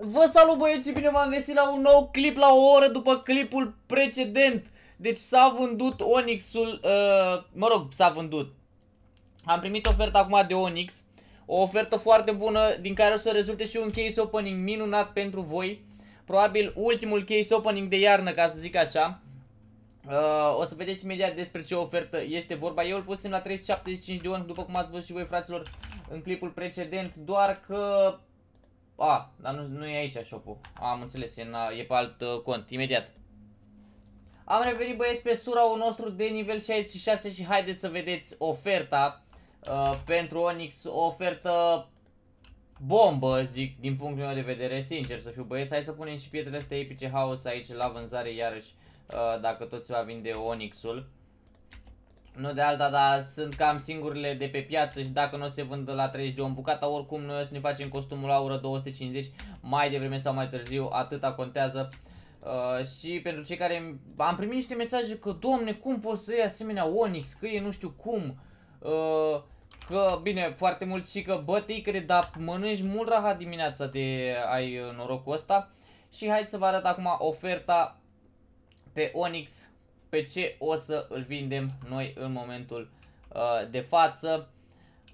Vă salut băieți și bine v-am găsit la un nou clip la o oră după clipul precedent. Deci s-a vândut Onyx-ul, uh, mă rog, s-a vândut. Am primit oferta acum de Onyx, o ofertă foarte bună din care o să rezulte și un case opening minunat pentru voi. Probabil ultimul case opening de iarnă, ca să zic așa. Uh, o să vedeți imediat despre ce ofertă este vorba. Eu îl pusem la 375 de ori, după cum ați văzut și voi, fraților, în clipul precedent, doar că a, dar nu, nu e aici shop-ul. Am înțeles, e, e pe alt uh, cont, imediat. Am revenit băieți pe suraul nostru de nivel 66 și haideți să vedeți oferta uh, pentru Onyx, o ofertă bombă, zic, din punctul meu de vedere, sincer să fiu băieți. Hai să punem și pietrele astea epice house aici la vânzare iarăși, uh, dacă toți va vinde Onyx-ul. Nu de alta, dar sunt cam singurile de pe piață și dacă nu se vândă la 30 de o bucata, oricum noi o să ne facem costumul aură 250 mai devreme sau mai târziu, atâta contează. Uh, și pentru cei care am primit niște mesaje că, domne, cum poți să iei asemenea Onyx, că e nu știu cum, uh, că, bine, foarte mult și că, bă, cred, dar mănânci mult raha dimineața de ai uh, norocul ăsta. Și hai să vă arăt acum oferta pe Onyx pe ce o să îl vindem noi în momentul uh, de față.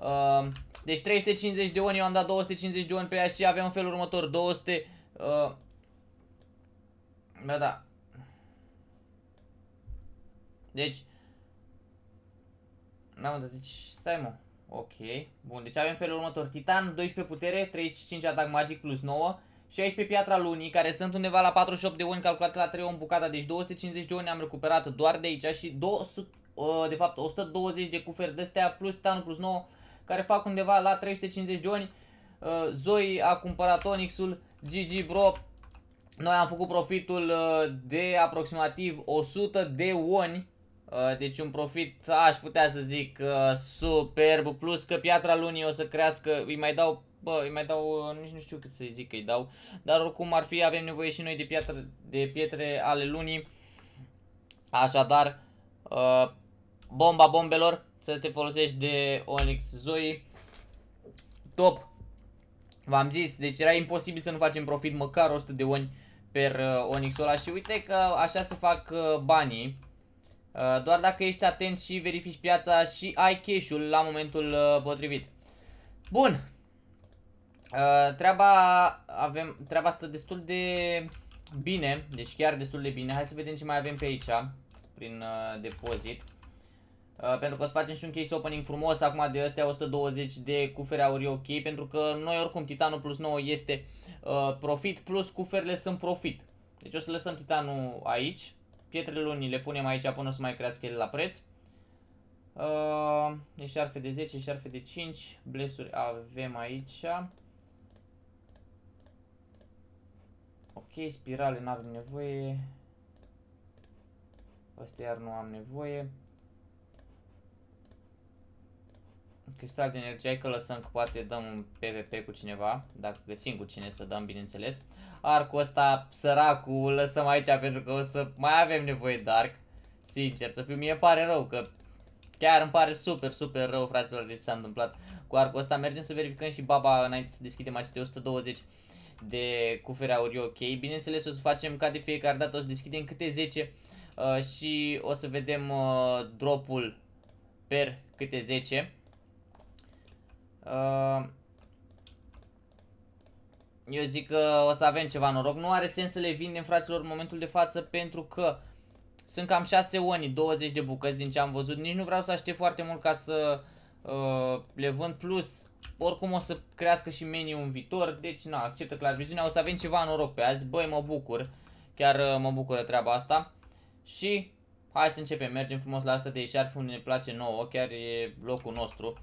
Uh, deci 350 de oni, eu am dat 250 de oni pe ea și avem în felul următor 200... Uh, da, da. Deci... Da, mă, deci stai mă. Ok, bun, deci avem felul următor. Titan, 12 putere, 35 atac magic plus 9 și aici pe piatra lunii, care sunt undeva la 48 de uni calculate la 3 o bucata, deci 250 de uni am recuperat doar de aici și 200, uh, de fapt 120 de cuferi de astea plus titanul plus 9, care fac undeva la 350 de uni. Uh, Zoi a cumpărat Onyx-ul, GG Bro, noi am făcut profitul uh, de aproximativ 100 de oni, deci un profit, aș putea să zic, superb, plus că piatra lunii o să crească, îi mai dau bă, îi mai dau, uh, nici nu știu cât să-i zic că îi dau, dar oricum ar fi, avem nevoie și noi de pietre, de pietre ale lunii, așadar, uh, bomba bombelor, să te folosești de Onyx Zoe, top, v-am zis, deci era imposibil să nu facem profit măcar 100 de oni per uh, Onyx-ul ăla și uite că așa se fac uh, banii, uh, doar dacă ești atent și verifici piața și ai cash-ul la momentul uh, potrivit. Bun, Uh, treaba, avem, treaba stă destul de bine, deci chiar destul de bine. Hai să vedem ce mai avem pe aici, prin uh, depozit. Uh, pentru că o să facem și un case opening frumos acum de astea 120 de cufere aurii ok Pentru că noi oricum titanul plus 9 este uh, profit plus cuferele sunt profit Deci o să lăsăm titanul aici Pietrele lunii le punem aici până o să mai crească ele la preț uh, Eșarfe deci de 10, eșarfe de 5 Blesuri avem aici Ok, spirale nu avem nevoie. Asta iar nu am nevoie. Cristal de energie, că lăsăm că poate dăm un PvP cu cineva, dacă găsim cu cine să dăm, bineînțeles. Arcul ăsta, săracul, lăsăm aici pentru că o să mai avem nevoie de arc. Sincer, să fiu, mie pare rău că chiar îmi pare super, super rău, fraților, de ce s-a întâmplat cu arcul ăsta. Mergem să verificăm și baba înainte să deschidem aceste 120 de cufere aurii ok. Bineînțeles o să facem ca de fiecare dată, o să deschidem câte 10 uh, și o să vedem uh, dropul per câte 10. Uh, eu zic că o să avem ceva noroc. Nu are sens să le vindem fraților în momentul de față pentru că sunt cam 6 oni, 20 de bucăți din ce am văzut. Nici nu vreau să aștept foarte mult ca să uh, le vând plus oricum o să crească și meniu în viitor, deci na, acceptă clar viziunea. O să avem ceva noroc pe azi, băi mă bucur, chiar uh, mă bucură treaba asta. Și hai să începem, mergem frumos la asta de șarf unde ne place nouă, chiar e locul nostru.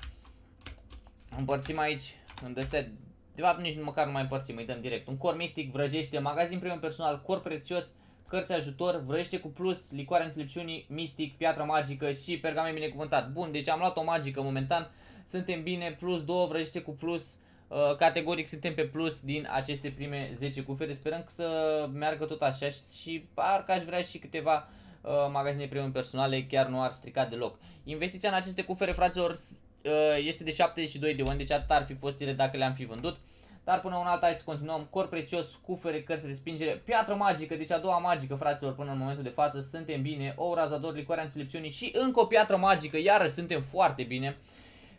Împărțim aici, în este. de fapt nici măcar nu mai împărțim, îi dăm direct. Un cor mistic, vrăjește, magazin primul personal, cor prețios, cărți ajutor, vrește cu plus, licoarea înțelepciunii, mistic, piatra magică și pergamen binecuvântat. Bun, deci am luat o magică momentan, suntem bine, plus 2, vrește cu plus, uh, categoric suntem pe plus din aceste prime 10 cufere, sperăm să meargă tot așa și parcă aș vrea și câteva uh, magazine premium personale, chiar nu ar strica deloc. Investiția în aceste cufere, fraților, uh, este de 72 de ani, deci atât ar fi fost ele dacă le-am fi vândut. Dar până un alt hai să continuăm. Cor prețios, cufere, cărți, respingere, piatră magică, deci a doua magică, fraților, până în momentul de față. Suntem bine, O razador, licoarea înțelepciunii și încă o piatră magică, iarăși suntem foarte bine.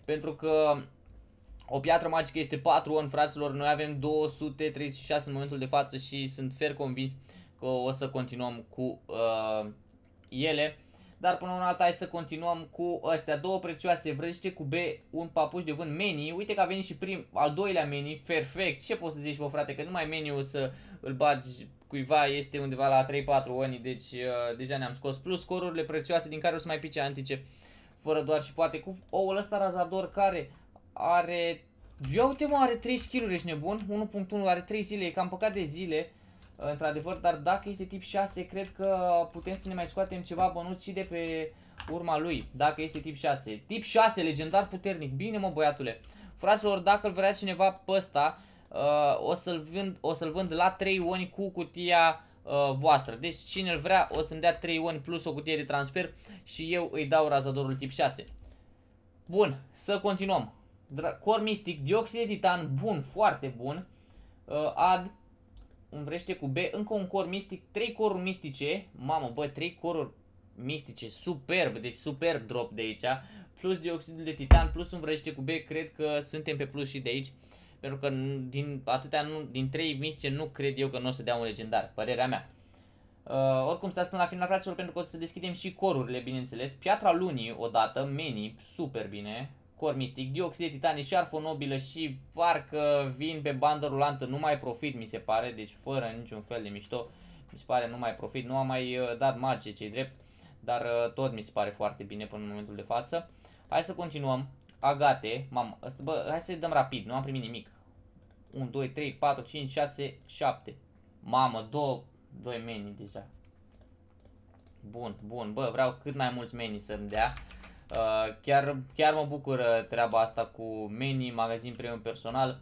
Pentru că o piatră magică este 4 on, fraților, noi avem 236 în momentul de față și sunt fer convins că o să continuăm cu uh, ele. Dar până una alta hai să continuăm cu astea două prețioase vrăjite cu B, un papuș de vânt meni. Uite că a venit și prim, al doilea meni, perfect. Ce poți să zici, bă frate, că numai meniu să îl bagi cuiva este undeva la 3-4 ani, deci uh, deja ne-am scos. Plus scorurile prețioase din care o să mai pice antice, fără doar și poate cu oul ăsta razador care are... Ia uite mă, are 3 skill-uri, ești nebun? 1.1 are 3 zile, e cam păcat de zile. Uh, într-adevăr, dar dacă este tip 6, cred că putem să ne mai scoatem ceva bănuț și de pe urma lui, dacă este tip 6. Tip 6, legendar puternic, bine mă băiatule. Fraților, dacă îl vrea cineva pe ăsta, uh, o să-l vând, o să vând la 3 oni cu cutia uh, voastră. Deci cine îl vrea o să-mi dea 3 oni plus o cutie de transfer și eu îi dau razadorul tip 6. Bun, să continuăm. Cor mistic, Dioxid de Titan, bun, foarte bun. Uh, ad, un vrește cu B, încă un cor mistic, trei coruri mistice, mamă, bă, trei coruri mistice, superb, deci superb drop de aici, plus dioxidul de titan, plus un vrește cu B, cred că suntem pe plus și de aici, pentru că din atâtea, nu, din trei mistice nu cred eu că nu o să dea un legendar, părerea mea. Uh, oricum stați până la final, fraților, pentru că o să deschidem și corurile, bineînțeles. Piatra lunii, odată, mini, super bine, Cor mistic, dioxid, titanii, șarfă nobilă și parcă vin pe bandă rulantă, nu mai profit mi se pare, deci fără niciun fel de mișto, mi se pare nu mai profit, nu am mai uh, dat marge cei drept, dar uh, tot mi se pare foarte bine până în momentul de față. Hai să continuăm, agate, mamă, asta, bă, hai să i dăm rapid, nu am primit nimic. 1, 2, 3, 4, 5, 6, 7. Mamă, 2, doi meni deja. Bun, bun, bă, vreau cât mai mulți meni să-mi dea. Uh, chiar, chiar mă bucură treaba asta cu mini, magazin premium personal,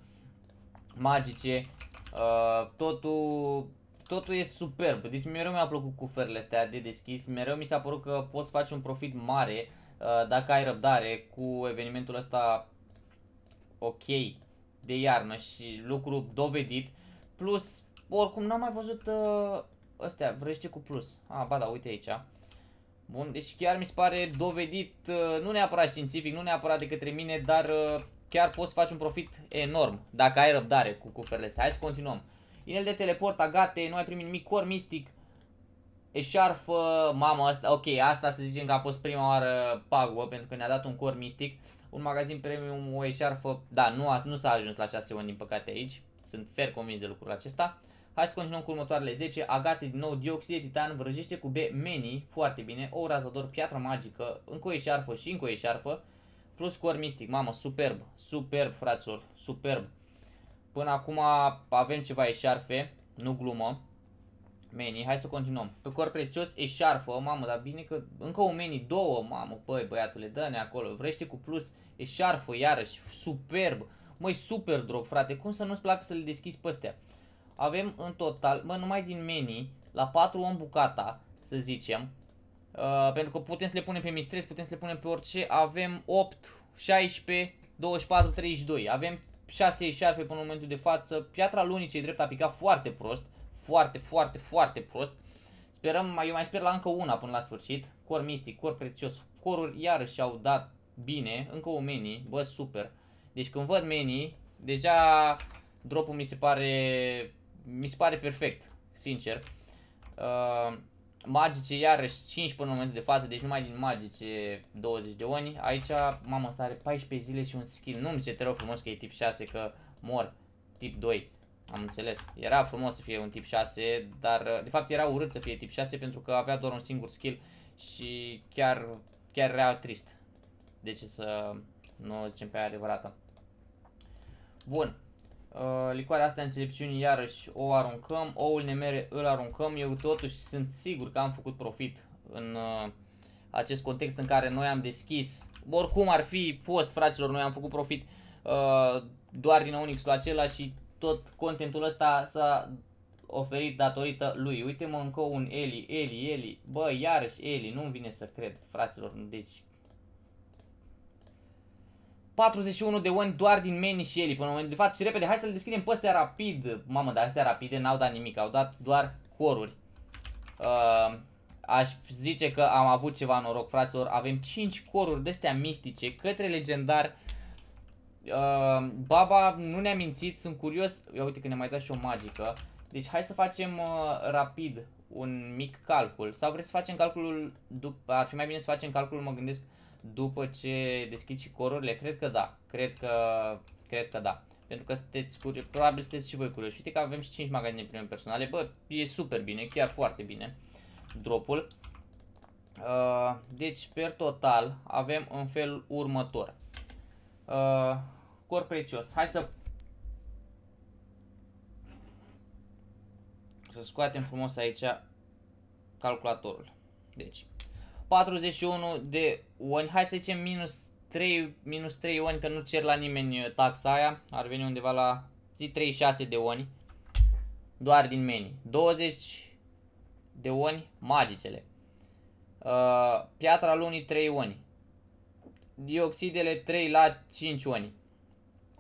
magice, uh, totul, totul e superb. Deci mereu mi-a plăcut cuferele astea de deschis, mereu mi s-a părut că poți face un profit mare uh, dacă ai răbdare cu evenimentul ăsta ok de iarnă și lucru dovedit. Plus, oricum n-am mai văzut uh, astea, vrește cu plus. Ah, ba da, uite aici. Bun, deci chiar mi se pare dovedit, uh, nu neapărat științific, nu neapărat de către mine, dar uh, chiar poți face un profit enorm dacă ai răbdare cu cuferele astea. Hai să continuăm. Inel de teleport, agate, nu ai primit nimic, cor mistic, eșarfă, mamă, asta, ok, asta să zicem că a fost prima oară pagubă pentru că ne-a dat un cor mistic, un magazin premium, o eșarfă, da, nu, a, nu s-a ajuns la 6 ani din păcate aici, sunt fer convins de lucrul acesta. Hai să continuăm cu următoarele 10. Agate din nou, dioxid de titan, vrăjește cu B, meni, foarte bine, o razador, piatra magică, încă o eșarfă și încă o eșarfă, plus cu mistic, mamă, superb, superb, fraților, superb. Până acum avem ceva eșarfe, nu glumă. Meni, hai să continuăm. Pe cor prețios eșarfă, mamă, dar bine că încă un meni, două, mamă, păi băiatule, dă-ne acolo. Vrește cu plus eșarfă, iarăși, superb. Măi, super drog, frate, cum să nu-ți placă să le deschizi pe astea? avem în total, bă, numai din meni la 4 om bucata, să zicem, uh, pentru că putem să le punem pe mistres, putem să le punem pe orice, avem 8, 16, 24, 32, avem 6 șarfe până în momentul de față, piatra lunii cei drept a picat foarte prost, foarte, foarte, foarte prost, Sperăm, eu mai sper la încă una până la sfârșit. Cor mistic, cor prețios. Coruri iarăși au dat bine. Încă o meni, bă, super. Deci când văd meni, deja dropul mi se pare mi se pare perfect, sincer. Uh, magice, iarăși 5 până în momentul de față, deci numai din magice 20 de oni. Aici, mama asta are 14 zile și un skill. Nu-mi se te rog frumos că e tip 6, că mor tip 2. Am înțeles. Era frumos să fie un tip 6, dar uh, de fapt era urât să fie tip 6 pentru că avea doar un singur skill și chiar, chiar era trist. De ce să nu o zicem pe aia adevărată. Bun. Uh, licoarea asta înțelepciunii iarăși o aruncăm, oul nemere îl aruncăm, eu totuși sunt sigur că am făcut profit în uh, acest context în care noi am deschis, oricum ar fi fost fraților, noi am făcut profit uh, doar din unix acela și tot contentul ăsta s-a oferit datorită lui. Uite mă încă un Eli, Eli, Eli, bă iarăși Eli, nu-mi vine să cred fraților, deci 41 de oameni doar din Manny și Eli până în momentul de față și repede, hai să-l deschidem pe astea rapid. Mamă, dar astea rapide n-au dat nimic, au dat doar coruri. Uh, aș zice că am avut ceva noroc, fraților. Avem 5 coruri de-astea mistice către legendar. Uh, baba nu ne-a mințit, sunt curios. Ia uite că ne mai dat și o magică. Deci hai să facem uh, rapid un mic calcul. Sau vreți să facem calculul, după, ar fi mai bine să facem calculul, mă gândesc, uh, după ce deschid și corurile? Cred că da. Cred că, cred că da. Pentru că sunteți curioși, probabil sunteți și voi curioși. Uite că avem și 5 magazine prime personale. Bă, e super bine, chiar foarte bine dropul. Uh, deci, per total, avem în felul următor. Uh, cor prețios. Hai să... Să scoatem frumos aici calculatorul. Deci, 41 de oni, hai să zicem minus 3, minus 3 oni, că nu cer la nimeni uh, taxa aia, ar veni undeva la zi 36 de oni, doar din meni, 20 de oni magicele, uh, piatra lunii 3 oni, dioxidele 3 la 5 oni,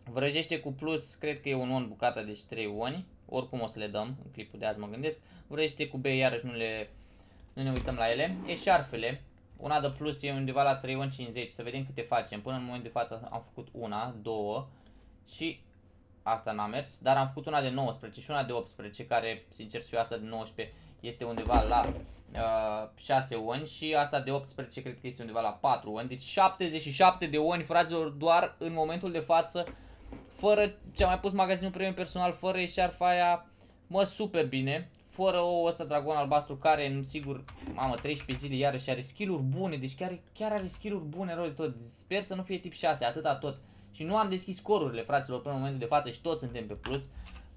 vrăjește cu plus, cred că e un on bucata, deci 3 oni, oricum o să le dăm, în clipul de azi mă gândesc, vrăjește cu B, iarăși nu le nu ne uităm la ele. Eșarfele. Una de plus e undeva la 3,50. Să vedem câte facem. Până în momentul de față am făcut una, două și asta n-a mers. Dar am făcut una de 19 și una de 18 care, sincer, și asta de 19 este undeva la uh, 6 oni și asta de 18 cred că este undeva la 4 oni. Deci 77 de oni, fraților, doar în momentul de față fără ce am mai pus magazinul premium personal, fără eșarfa aia, mă, super bine fără o ăsta dragon albastru care, în sigur, mamă, 13 zile iarăși are skill-uri bune, deci chiar, chiar are skill-uri bune rău de tot. Sper să nu fie tip 6, atâta tot. Și nu am deschis scorurile, fraților, până în momentul de față și toți suntem pe plus.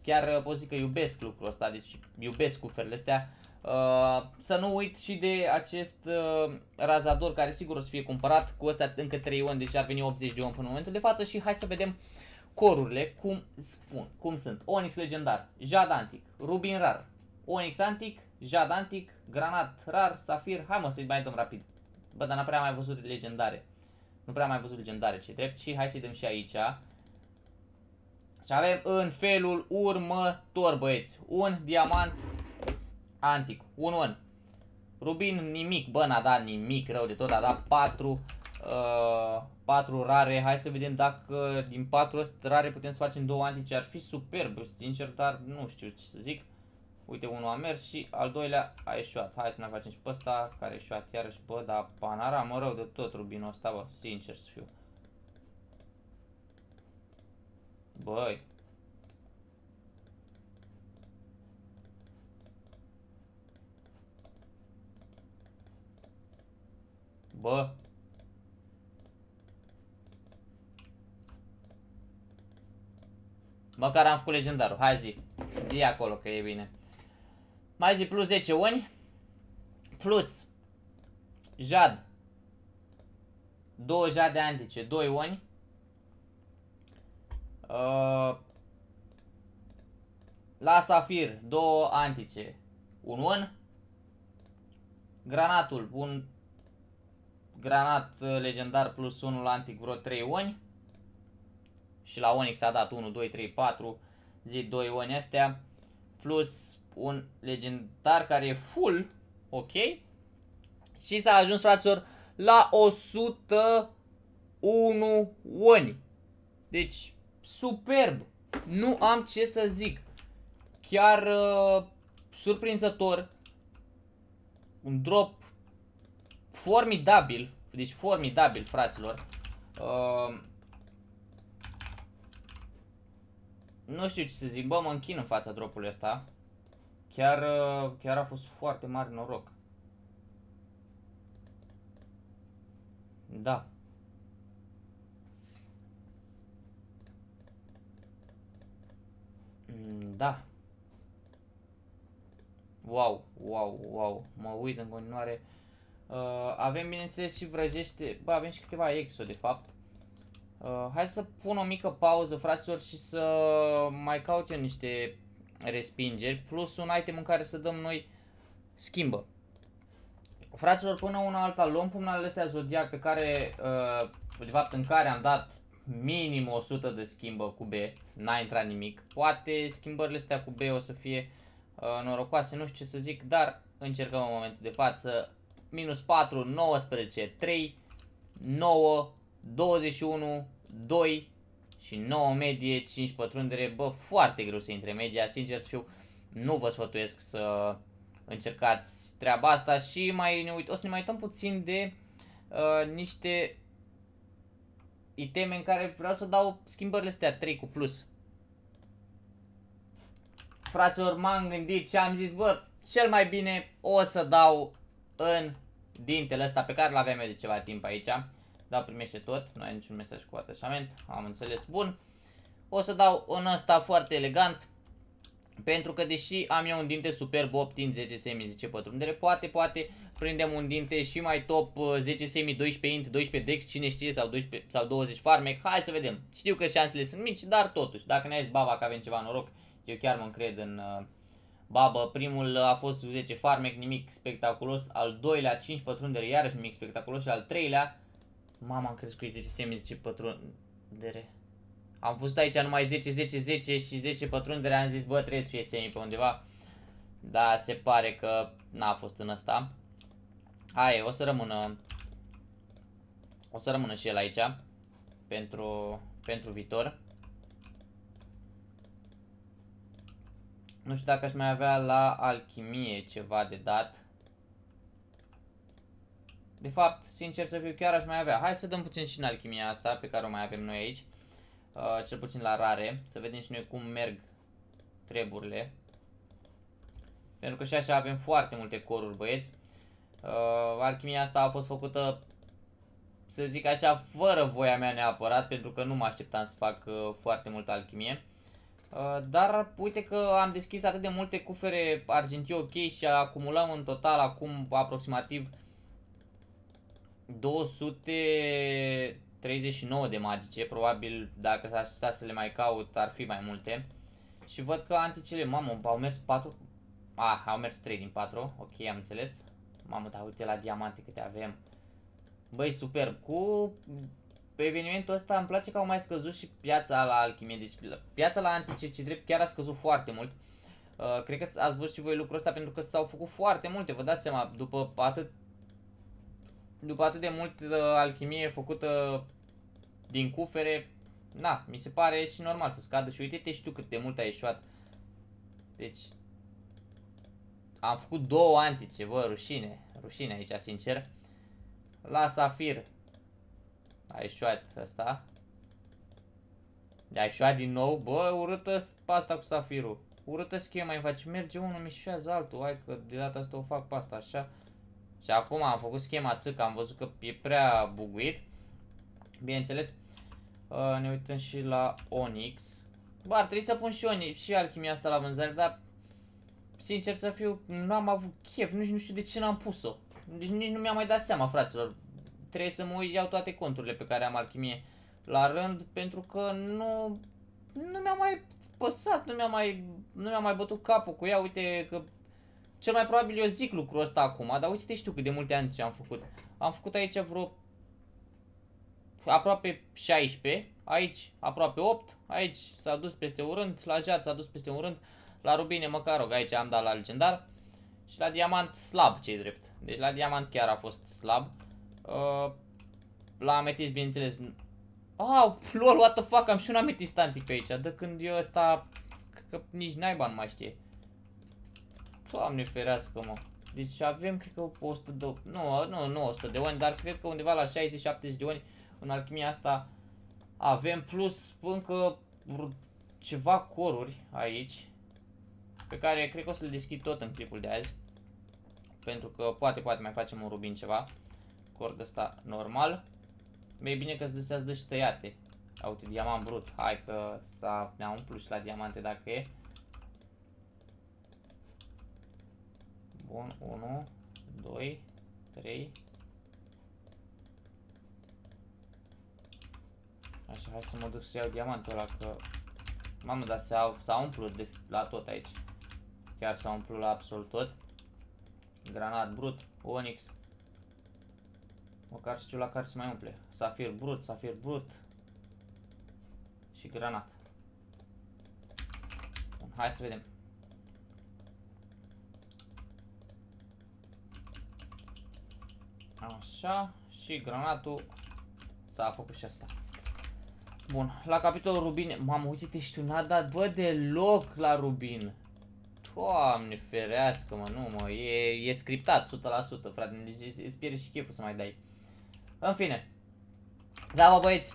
Chiar uh, pot zic că iubesc lucrul ăsta, deci iubesc cuferele astea. Uh, să nu uit și de acest uh, razador care sigur o să fie cumpărat cu ăsta încă 3 ani, deci ar veni 80 de ani până în momentul de față și hai să vedem corurile cum spun, cum sunt. Onyx legendar, Jad antic, Rubin rar, Onyx Antic, Jad Antic, Granat Rar, Safir. Hai mă să-i mai rapid. Bă, dar n-am prea mai văzut legendare. Nu prea mai văzut legendare, ce drept. Și hai să-i dăm și aici. Și avem în felul următor, băieți. Un diamant antic. Un on. Rubin nimic. Bă, n-a dat nimic rău de tot. A dat 4 uh, 4 rare. Hai să vedem dacă din 4 rare putem să facem 2 antice. Ar fi superb, sincer, dar nu știu ce să zic. Uite, unul a mers și al doilea a ieșuat. Hai să ne facem și pe ăsta, care a ieșuat iarăși, bă, dar mă rău de tot rubinul ăsta, bă, sincer să fiu. Băi. Bă. Măcar am făcut legendarul, hai zi, zi acolo că e bine. Mai zi plus 10 uni. Plus. Jad. 2 jade antice, 2 uni. Uh, la safir, 2 antice, 1 un. Granatul, un granat uh, legendar plus 1 la antic, vreo 3 uni. Și la onix a dat 1, 2, 3, 4, zi 2 uni astea. Plus un legendar care e full, ok? Și s-a ajuns, fraților, la 101 oni. Deci, superb! Nu am ce să zic. Chiar uh, surprinzător. Un drop formidabil. Deci, formidabil, fraților. Uh, nu știu ce să zic, bă, mă închin în fața dropului ăsta. Chiar, uh, chiar a fost foarte mare noroc. Da. Mm, da. Wow, wow, wow. Mă uit în continuare. Uh, avem, bineînțeles, și vrăjește... Bă, avem și câteva exo, de fapt. Uh, hai să pun o mică pauză, fraților, și să mai caut eu niște respingeri, plus un item în care să dăm noi schimbă. Fraților, până una alta, luăm pumnalele astea Zodiac pe care, uh, de fapt, în care am dat minim 100 de schimbă cu B, n-a intrat nimic. Poate schimbările astea cu B o să fie uh, norocoase, nu știu ce să zic, dar încercăm în momentul de față. Minus 4, 19, 3, 9, 21, 2, și 9 medie, 5 pătrundere, bă, foarte greu să intre media, sincer să fiu, nu vă sfătuiesc să încercați treaba asta și mai ne uit o să ne mai uităm puțin de uh, niște iteme în care vreau să dau schimbările astea 3 cu plus. Fraților, m-am gândit și am zis, bă, cel mai bine o să dau în dintele ăsta pe care l aveam eu de ceva timp aici. Da, primește tot, nu ai niciun mesaj cu atașament, am înțeles, bun. O să dau un ăsta foarte elegant, pentru că deși am eu un dinte superb 8 din 10 semi, zice pătrundere, poate, poate prindem un dinte și mai top 10 uh, semi, 12 int, 12 dex, cine știe, sau, 12, sau 20 farmec, hai să vedem. Știu că șansele sunt mici, dar totuși, dacă ne-ai zis baba că avem ceva noroc, eu chiar mă încred în uh, babă. Primul uh, a fost 10 farmec, nimic spectaculos, al doilea 5 pătrundere, iarăși nimic spectaculos și al treilea Mama, am crezut că e 10 semi, 10 pătrundere. Am fost aici numai 10, 10, 10 și 10 pătrundere, am zis, bă, trebuie să fie semi pe undeva. Dar se pare că n-a fost în asta. Hai, o să rămână... O să rămână și el aici. Pentru, pentru viitor. Nu știu dacă aș mai avea la alchimie ceva de dat. De fapt, sincer să fiu, chiar aș mai avea. Hai să dăm puțin și în alchimia asta pe care o mai avem noi aici. Uh, cel puțin la rare. Să vedem și noi cum merg treburile. Pentru că și așa avem foarte multe coruri, băieți. Uh, alchimia asta a fost făcută, să zic așa, fără voia mea neapărat, pentru că nu mă așteptam să fac uh, foarte multă alchimie. Uh, dar uite că am deschis atât de multe cufere argintii ok și acumulăm în total acum aproximativ 239 de magice, probabil dacă s-ar sta să le mai caut ar fi mai multe. Și văd că anticele, mamă, au mers 4, ah, au mers 3 din 4, ok, am înțeles. Mamă, dar uite la diamante câte avem. Băi, superb, cu pe evenimentul ăsta îmi place că au mai scăzut și piața la alchimie, deci piața la antice, ce drept, chiar a scăzut foarte mult. Uh, cred că ați văzut și voi lucrul ăsta pentru că s-au făcut foarte multe, vă dați seama, după atât după atât de mult uh, alchimie făcută din cufere, na, mi se pare și normal să scadă și uite-te și tu cât de mult ai ieșuat. Deci, am făcut două antice, bă, rușine, rușine aici, sincer. La safir, a ieșuat asta. Ai ieșuat din nou, bă, urâtă pasta cu safirul. Urâtă schema mai faci, merge unul, mișează altul, hai că de data asta o fac pasta așa. Și acum am făcut schema țâc, am văzut că e prea buguit. Bineînțeles, ă, ne uităm și la Onyx. Bă, ar trebui să pun și Onyx și alchimia asta la vânzare, dar sincer să fiu, nu am avut chef, nici nu știu de ce n-am pus-o. Deci nici nu mi-am mai dat seama, fraților. Trebuie să mă uit, iau toate conturile pe care am alchimie la rând, pentru că nu, nu mi-am mai păsat, nu mi-am mai, nu mi-am mai bătut capul cu ea, uite că cel mai probabil eu zic lucrul ăsta acum, dar uite știu cât de multe ani ce am făcut. Am făcut aici vreo aproape 16, aici aproape 8, aici s-a dus peste un rând, la jad s-a dus peste un rând, la rubine măcar rog, aici am dat la legendar și la diamant slab ce drept. Deci la diamant chiar a fost slab. Uh, la ametist bineînțeles. Au, oh, lol, what the fuck, am și un ametist antic pe aici, de când eu ăsta, că nici naiba nu mai știe. Doamne ferească, mă. Deci avem, cred că 100 de... Nu, nu, nu 100 de oni, dar cred că undeva la 60-70 de oni în alchimia asta avem plus încă ceva coruri aici pe care cred că o să le deschid tot în clipul de azi pentru că poate, poate mai facem un rubin ceva cord ăsta normal mai bine că îți dă și tăiate uite, diamant brut hai că ne-a umplut și la diamante dacă e Bun, 1, 2, 3. Așa, hai să mă duc să iau diamantul ăla, că... Mamă, dar s-a umplut de, la tot aici. Chiar s-a umplut la absolut tot. Granat brut, Onyx. Măcar știu la care se mai umple. Safir brut, safir brut. Și granat. Bun, hai să vedem. Așa. Și granatul s-a făcut și asta. Bun, la capitolul rubine, m-am uitat și tu, n-a dat, bă, deloc la rubin. Doamne ferească, mă, nu, mă, e, e scriptat 100%, frate, deci îți pierde și cheful să mai dai. În fine. Da, bă, băieți,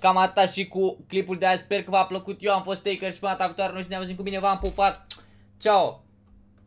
cam atât și cu clipul de azi, sper că v-a plăcut, eu am fost Taker și până data viitoare, noi ne auzim cu bine, v-am pupat, ceau!